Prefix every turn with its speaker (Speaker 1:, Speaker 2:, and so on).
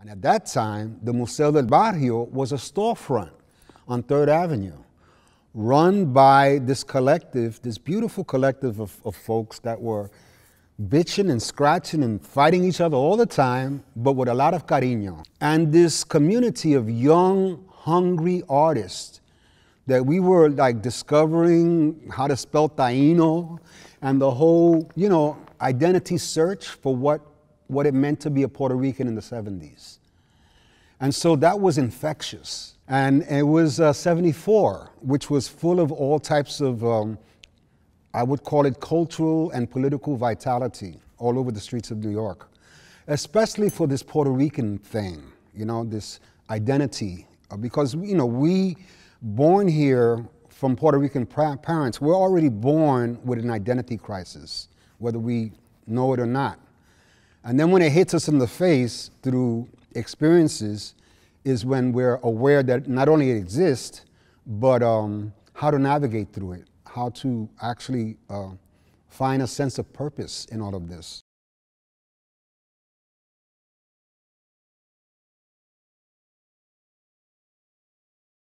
Speaker 1: And at that time, the Museo del Barrio was a storefront on Third Avenue, run by this collective, this beautiful collective of, of folks that were bitching and scratching and fighting each other all the time, but with a lot of cariño. And this community of young, hungry artists that we were like discovering how to spell Taino and the whole, you know, identity search for what what it meant to be a Puerto Rican in the 70s. And so that was infectious. And it was uh, 74, which was full of all types of, um, I would call it cultural and political vitality all over the streets of New York, especially for this Puerto Rican thing, you know, this identity. Uh, because, you know, we born here from Puerto Rican parents, we're already born with an identity crisis, whether we know it or not. And then when it hits us in the face through experiences, is when we're aware that not only it exists, but um, how to navigate through it, how to actually uh, find a sense of purpose in all of this.